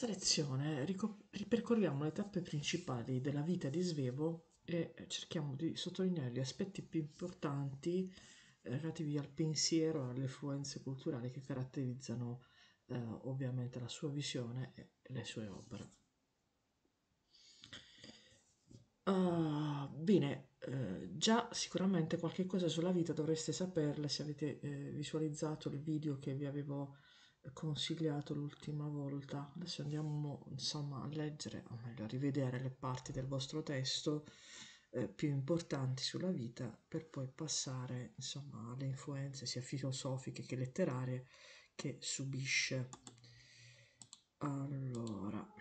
questa lezione ripercorriamo le tappe principali della vita di Svevo e cerchiamo di sottolineare gli aspetti più importanti eh, relativi al pensiero e alle influenze culturali che caratterizzano eh, ovviamente la sua visione e le sue opere. Uh, bene, eh, già sicuramente qualche cosa sulla vita dovreste saperla se avete eh, visualizzato il video che vi avevo consigliato l'ultima volta. Adesso andiamo insomma a leggere, o meglio a rivedere le parti del vostro testo eh, più importanti sulla vita per poi passare insomma alle influenze sia filosofiche che letterarie che subisce. Allora.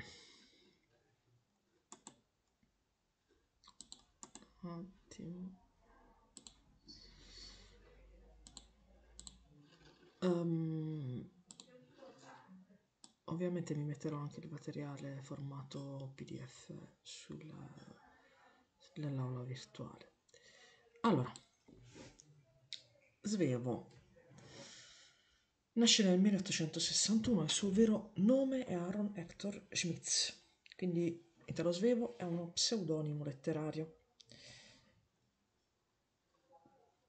Un attimo. Um, ehm, Ovviamente mi metterò anche il materiale formato PDF sulla, nell'aula virtuale. Allora, Svevo nasce nel 1861, il suo vero nome è Aaron Hector Schmitz, quindi Italo Svevo è uno pseudonimo letterario.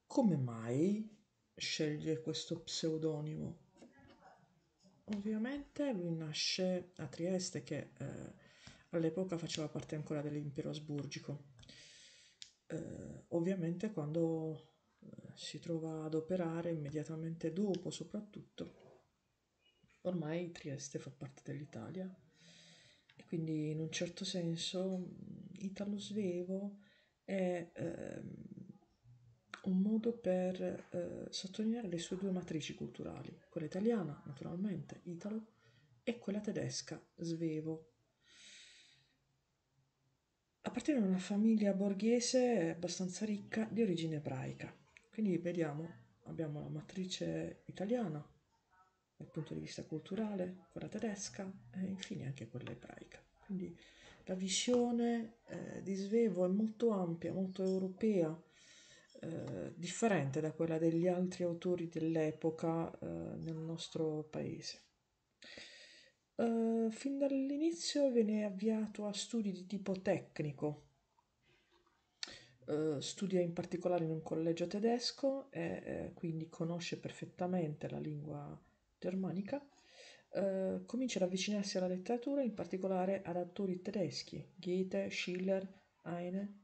Come mai sceglie questo pseudonimo? Ovviamente lui nasce a Trieste che eh, all'epoca faceva parte ancora dell'impero asburgico. Eh, ovviamente quando eh, si trova ad operare immediatamente dopo soprattutto ormai Trieste fa parte dell'Italia e quindi in un certo senso mm, Italo Svevo è ehm, un modo per eh, sottolineare le sue due matrici culturali, quella italiana, naturalmente, Italo, e quella tedesca, Svevo. Appartiene a una famiglia borghese abbastanza ricca di origine ebraica. Quindi vediamo, abbiamo la matrice italiana dal punto di vista culturale, quella tedesca e infine anche quella ebraica. Quindi la visione eh, di Svevo è molto ampia, molto europea, eh, differente da quella degli altri autori dell'epoca eh, nel nostro paese. Uh, fin dall'inizio viene avviato a studi di tipo tecnico. Uh, studia in particolare in un collegio tedesco e uh, quindi conosce perfettamente la lingua germanica. comincia ad avvicinarsi alla letteratura, in particolare ad autori tedeschi, Goethe, Schiller, Heine,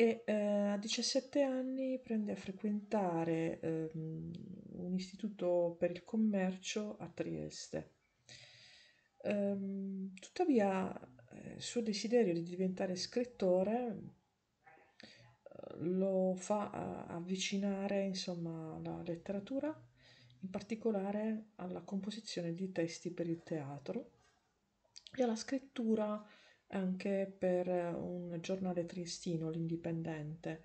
e eh, a 17 anni prende a frequentare ehm, un istituto per il commercio a Trieste. Ehm, tuttavia, eh, il suo desiderio di diventare scrittore eh, lo fa eh, avvicinare insomma, alla letteratura, in particolare alla composizione di testi per il teatro e alla scrittura anche per eh, un giornale triestino, l'Indipendente,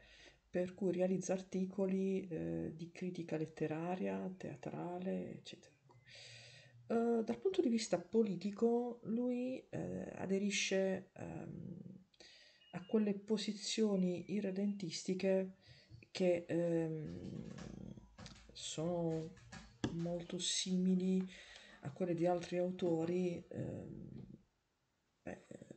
per cui realizza articoli eh, di critica letteraria, teatrale, eccetera. Uh, dal punto di vista politico, lui eh, aderisce um, a quelle posizioni irredentistiche che ehm, sono molto simili a quelle di altri autori ehm,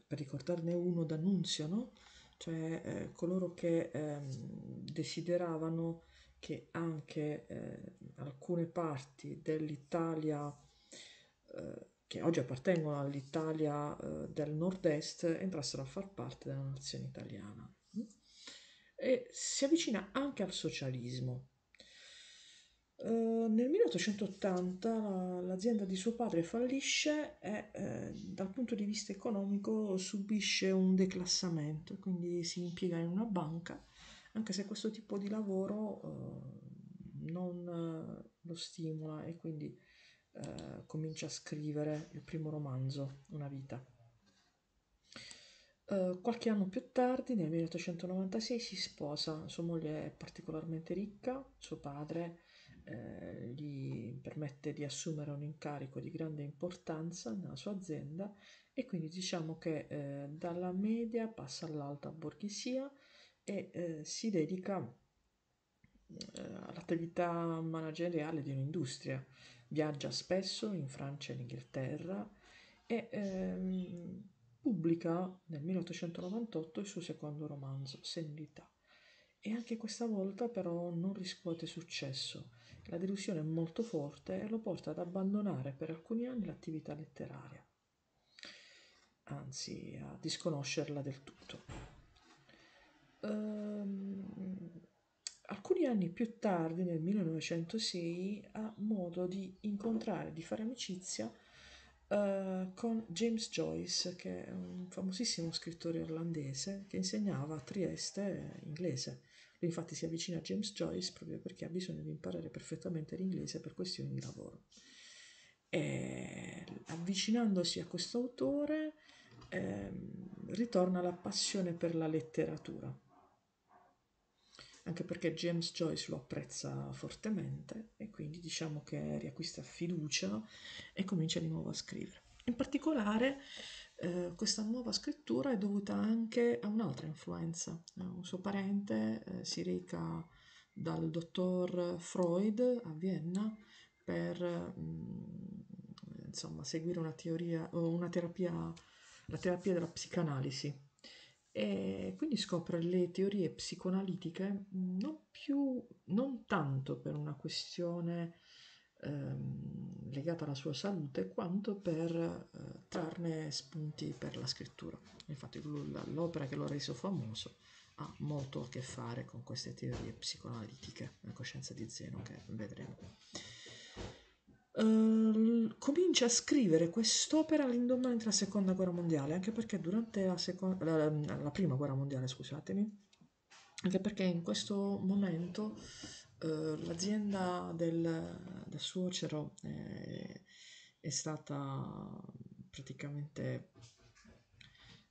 per ricordarne uno, d'annunzio, no? cioè eh, coloro che eh, desideravano che anche eh, alcune parti dell'Italia eh, che oggi appartengono all'Italia eh, del nord-est entrassero a far parte della nazione italiana. E si avvicina anche al socialismo. Ehm, nel 1880 la- l'azienda di suo padre fallisce e eh, dal punto di vista economico subisce un declassamento, quindi si impiega in una banca, anche se questo tipo di lavoro ehm, eh, non lo stimola e quindi eh, comincia a scrivere il primo romanzo, Una vita. Uh, qualche anno più tardi, nel 1896, si sposa. Sua moglie è particolarmente ricca, suo padre eh, gli permette di assumere un incarico di grande importanza nella sua azienda e quindi diciamo che eh, dalla media passa all'alta borghesia e eh, si dedica eh, all'attività manageriale di un'industria. Viaggia spesso in Francia e in Inghilterra e ehm, pubblica nel 1898 il suo secondo romanzo, Senilità. E anche questa volta però non riscuote successo. La delusione è molto forte e lo porta ad abbandonare per alcuni anni l'attività letteraria, anzi a disconoscerla del tutto. Um, alcuni anni più tardi, nel 1906, ha modo di incontrare, di fare amicizia Uh, con James Joyce, che è un famosissimo scrittore irlandese che insegnava a Trieste inglese. Lui infatti si avvicina a James Joyce proprio perché ha bisogno di imparare perfettamente l'inglese per questioni di lavoro. E avvicinandosi a questo autore eh, ritorna la passione per la letteratura, anche perché James Joyce lo apprezza fortemente e quindi diciamo che riacquista fiducia e comincia di nuovo a scrivere. In particolare eh, questa nuova scrittura è dovuta anche a un'altra influenza. Eh, un suo parente eh, si reca dal dottor Freud a Vienna per mh, mm, insomma, seguire una teoria o una terapia, la terapia della psicanalisi. E quindi scopre le teorie psicoanalitiche non più, non tanto per una questione ehm, legata alla sua salute quanto per eh, trarne spunti per la scrittura. Infatti l'opera che lo ha reso famoso ha molto a che fare con queste teorie psicoanalitiche, la coscienza di Zeno che vedremo. Uh, comincia a scrivere quest'opera all'indomani della seconda guerra mondiale, anche perché durante la, seconda, la, la prima guerra mondiale, scusatemi, anche perché in questo momento eh, l'azienda del, del suocero è, è, stata praticamente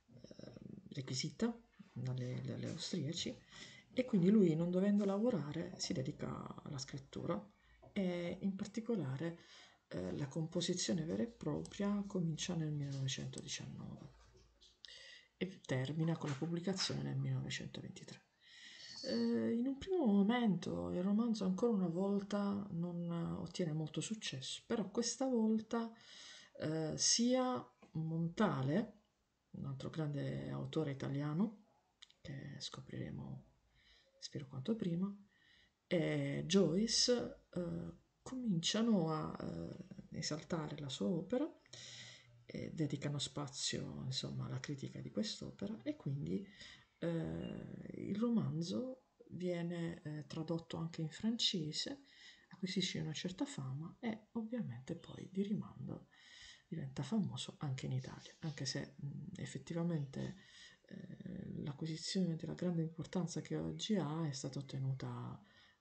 eh, requisita dalle, dalle austriaci e quindi lui non dovendo lavorare si dedica alla scrittura e in particolare eh, la composizione vera e propria comincia nel 1919 e termina con la pubblicazione nel 1923 eh, in un primo momento il romanzo ancora una volta non eh, ottiene molto successo, però questa volta eh, sia Montale, un altro grande autore italiano, che scopriremo spero quanto prima, e Joyce eh, cominciano a eh, esaltare la sua opera dedicano spazio insomma alla critica di quest'opera e quindi eh, il romanzo viene eh, tradotto anche in francese, acquisisce una certa fama e ovviamente poi di rimando diventa famoso anche in Italia, anche se mh, effettivamente eh, l'acquisizione della grande importanza che oggi ha è stata ottenuta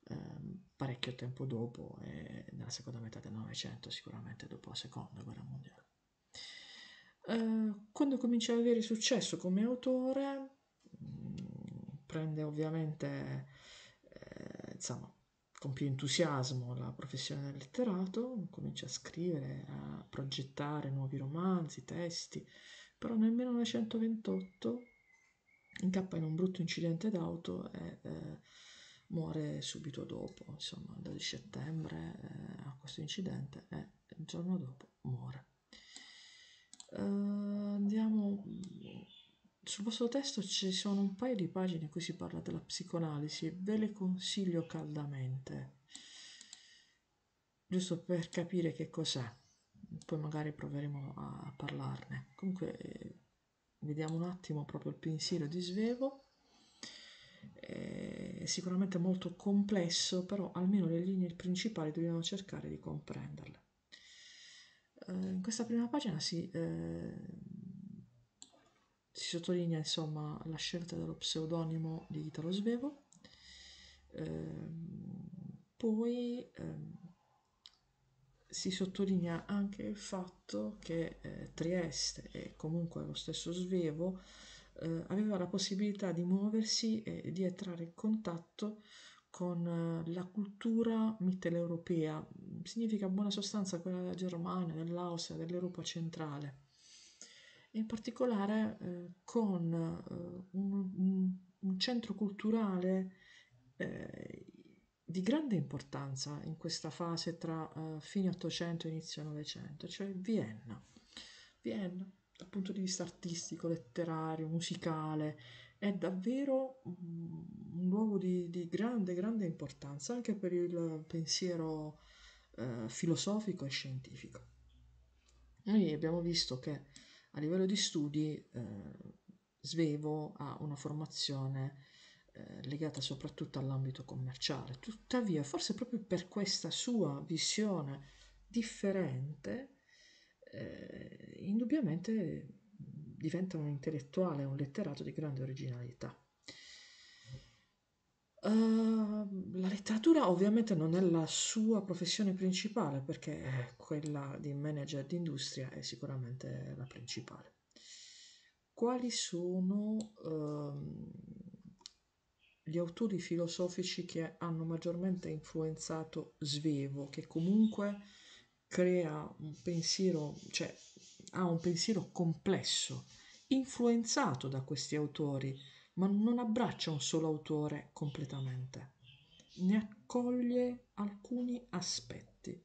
ehm, parecchio tempo dopo, eh, nella seconda metà del Novecento, sicuramente dopo la seconda guerra mondiale. Eh, quando comincia ad avere successo come autore, Mm, prende ovviamente eh, insomma con più entusiasmo la professione del letterato, comincia a scrivere, a progettare nuovi romanzi, testi, però nel 1928 incappa in un brutto incidente d'auto e eh, muore subito dopo, insomma il 12 settembre eh, questo incidente e il giorno dopo muore. Uh, andiamo mm, sul vostro testo ci sono un paio di pagine in cui si parla della psicoanalisi, ve le consiglio caldamente, giusto per capire che cos'è, poi magari proveremo a parlarne. Comunque vediamo un attimo proprio il pensiero di Svevo, è sicuramente molto complesso, però almeno le linee principali dobbiamo cercare di comprenderle. Eh, in questa prima pagina si eh, si sottolinea insomma la scelta dello pseudonimo di Italo Svevo. Eh, poi ehm, si sottolinea anche il fatto che eh, Trieste e comunque lo stesso Svevo eh, aveva la possibilità di muoversi e di entrare in contatto con eh, la cultura mitteleuropea, significa in buona sostanza quella della Germania, dell'Austria, dell'Europa centrale in particolare eh, con eh, un, un, centro culturale eh, di grande importanza in questa fase tra eh, fine 800 e inizio 900, cioè Vienna. Vienna, dal punto di vista artistico, letterario, musicale, è davvero mm, un luogo di, di grande, grande importanza anche per il pensiero eh, filosofico e scientifico. Noi abbiamo visto che a livello di studi, eh, Svevo ha una formazione eh, legata soprattutto all'ambito commerciale. Tuttavia, forse proprio per questa sua visione differente, eh, indubbiamente diventa un intellettuale, un letterato di grande originalità. Ehm, la letteratura ovviamente non è la sua professione principale perché eh. quella di manager d'industria è sicuramente la principale. Quali sono uh, gli autori filosofici che hanno maggiormente influenzato Svevo, che comunque crea un pensiero, cioè ha un pensiero complesso, influenzato da questi autori? ma non abbraccia un solo autore completamente, ne accoglie alcuni aspetti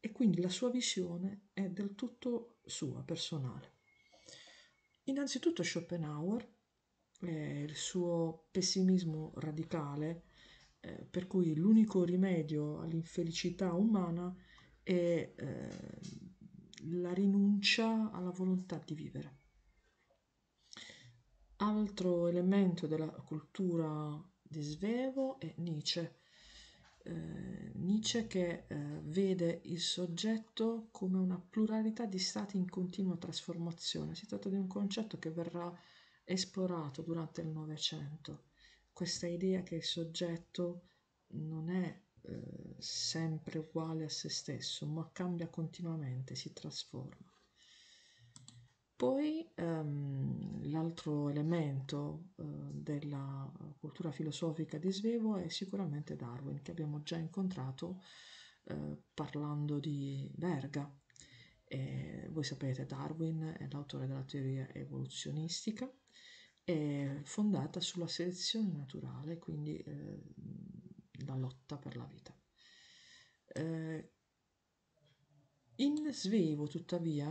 e quindi la sua visione è del tutto sua, personale. Innanzitutto Schopenhauer e il suo pessimismo radicale, eh, per cui l'unico rimedio all'infelicità umana è eh, la rinuncia alla volontà di vivere. Altro elemento della cultura di Svevo è Nietzsche. Eh, Nietzsche che eh, vede il soggetto come una pluralità di stati in continua trasformazione. Si tratta di un concetto che verrà esplorato durante il Novecento. Questa idea che il soggetto non è eh, sempre uguale a se stesso, ma cambia continuamente, si trasforma. Poi um, l'altro elemento eh, della cultura filosofica di Svevo è sicuramente Darwin, che abbiamo già incontrato eh, parlando di Verga. E voi sapete, Darwin è l'autore della teoria evoluzionistica, è fondata sulla selezione naturale, quindi eh, la lotta per la vita. Eh, in Svevo, tuttavia,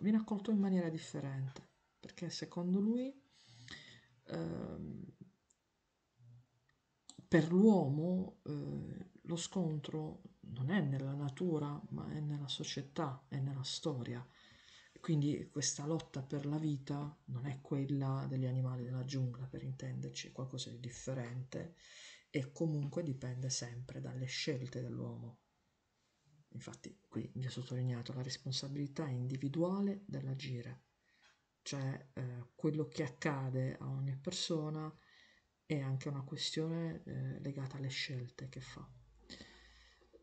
viene accolto in maniera differente perché secondo lui ehm, per l'uomo eh, lo scontro non è nella natura, ma è nella società, è nella storia. Quindi questa lotta per la vita non è quella degli animali della giungla, per intenderci, è qualcosa di differente e comunque dipende sempre dalle scelte dell'uomo. Infatti qui vi ho sottolineato la responsabilità individuale dell'agire cioè eh, quello che accade a ogni persona è anche una questione eh, legata alle scelte che fa.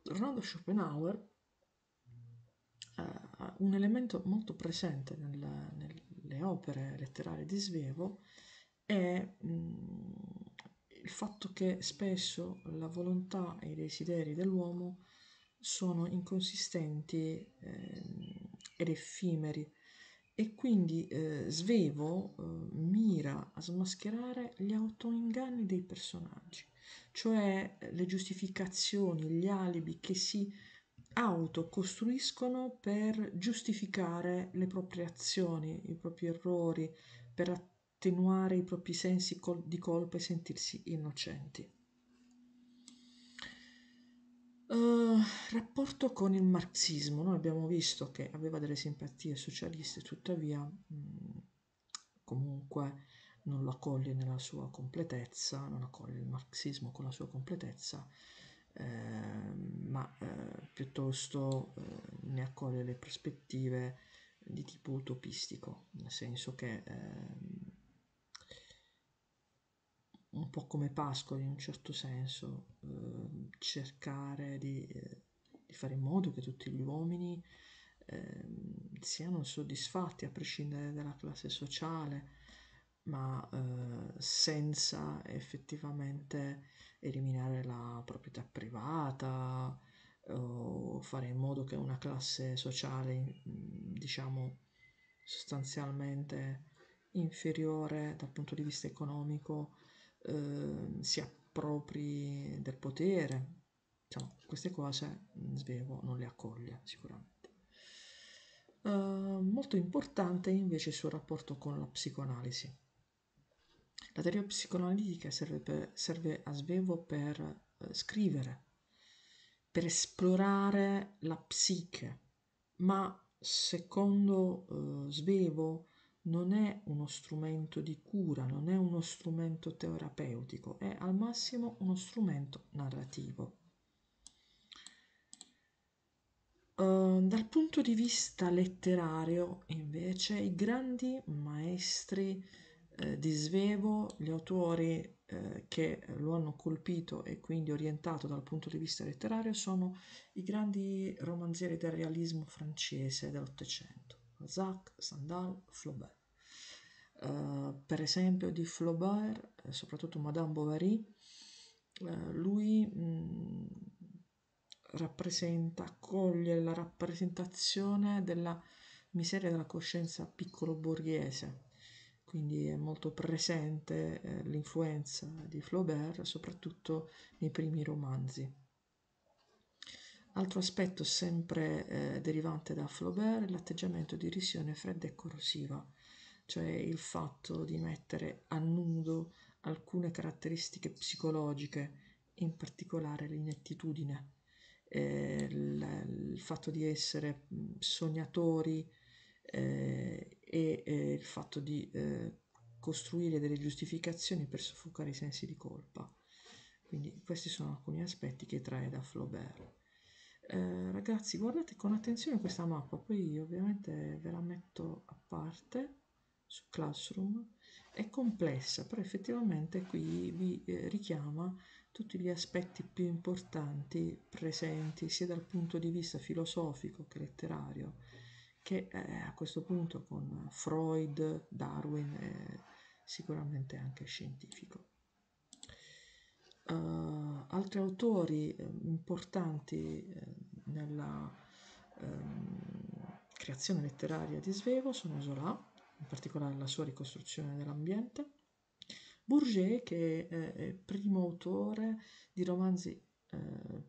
Tornando a Schopenhauer, eh, un elemento molto presente nel, nelle opere letterarie di Svevo è mh, mm, il fatto che spesso la volontà e i desideri dell'uomo sono inconsistenti eh, ed effimeri, e quindi eh, Svevo eh, mira a smascherare gli autoinganni dei personaggi, cioè eh, le giustificazioni, gli alibi che si autocostruiscono per giustificare le proprie azioni, i propri errori, per attenuare i propri sensi col- di colpa e sentirsi innocenti. Uh, rapporto con il marxismo, noi abbiamo visto che aveva delle simpatie socialiste, tuttavia mh, mhmm, comunque non lo accoglie nella sua completezza, non accoglie il marxismo con la sua completezza, eh, ma eh, piuttosto eh, ne accoglie le prospettive di tipo utopistico, nel senso che ehm, un po' come Pasqua in un certo senso, eh, cercare di, eh, di, fare in modo che tutti gli uomini eh, siano soddisfatti a prescindere dalla classe sociale, ma eh, senza effettivamente eliminare la proprietà privata o fare in modo che una classe sociale, mm, diciamo, sostanzialmente inferiore dal punto di vista economico eh, si appropri del potere, diciamo, queste cose mm, Svevo non le accoglie sicuramente. Uh, molto importante invece il suo rapporto con la psicoanalisi. La teoria psicoanalitica serve, per, serve a Svevo per uh, scrivere, per esplorare la psiche, ma secondo uh, Svevo non è uno strumento di cura, non è uno strumento terapeutico, è al massimo uno strumento narrativo. Uh, dal punto di vista letterario, invece, i grandi maestri eh, di Svevo, gli autori eh, che lo hanno colpito e quindi orientato dal punto di vista letterario, sono i grandi romanzieri del realismo francese dell'Ottocento. Balzac, Sandal, Flaubert. Uh, per esempio di Flaubert, eh, soprattutto Madame Bovary, uh, lui mh, mm, rappresenta, accoglie la rappresentazione della miseria della coscienza piccolo borghese, quindi è molto presente eh, l'influenza di Flaubert, soprattutto nei primi romanzi. Altro aspetto sempre eh, derivante da Flaubert è l'atteggiamento di risione fredda e corrosiva, cioè il fatto di mettere a nudo alcune caratteristiche psicologiche, in particolare l'inettitudine, eh, il, il fatto di essere mm, sognatori eh, e eh, il fatto di eh, costruire delle giustificazioni per soffocare i sensi di colpa. Quindi questi sono alcuni aspetti che trae da Flaubert. Eh, ragazzi guardate con attenzione questa mappa poi ovviamente ve la metto a parte su Classroom è complessa però effettivamente qui vi eh, richiama tutti gli aspetti più importanti presenti sia dal punto di vista filosofico che letterario che eh, a questo punto con Freud, Darwin e sicuramente anche scientifico. Uh, altri autori eh, importanti eh, nella ehm, creazione letteraria di Svevo sono Zola, in particolare la sua ricostruzione dell'ambiente, Bourget che è, è primo autore di romanzi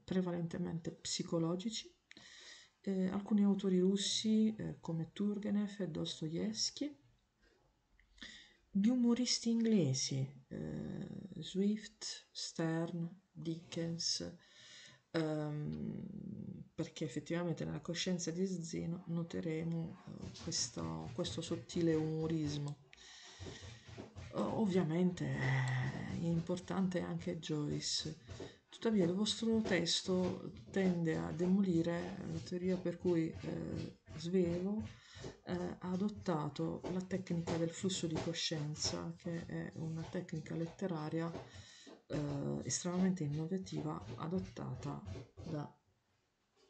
prevalentemente psicologici, alcuni autori russi come Turgenev e Dostoevsky, gli umoristi inglesi, eh, Swift, Stern, Dickens, ehm, perché effettivamente nella coscienza di Zeno noteremo eh, questo, questo, sottile umorismo. Ovviamente è importante anche Joyce Tuttavia il vostro testo tende a demolire la teoria per cui eh, Svevo eh, ha adottato la tecnica del flusso di coscienza, che è una tecnica letteraria eh, estremamente innovativa adottata da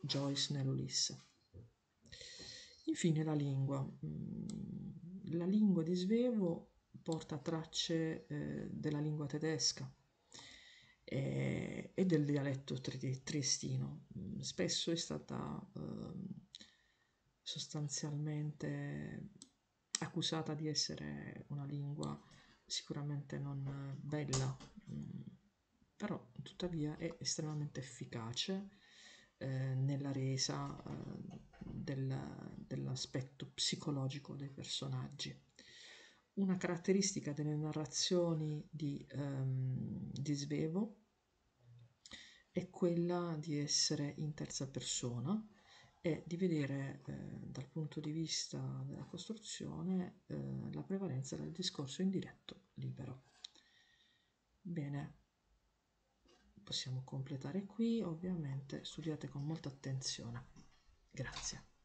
Joyce nell'Ulisse. Infine la lingua. Mm, la lingua di Svevo porta tracce eh, della lingua tedesca, eh, e del dialetto tri- triestino. Mm, spesso è stata eh, sostanzialmente accusata di essere una lingua sicuramente non bella, mm, però tuttavia è estremamente efficace eh, nella resa eh, del, dell'aspetto psicologico dei personaggi una caratteristica delle narrazioni di, um, di Svevo è quella di essere in terza persona e di vedere eh, dal punto di vista della costruzione eh, la prevalenza del discorso indiretto libero. Bene, possiamo completare qui, ovviamente studiate con molta attenzione. Grazie.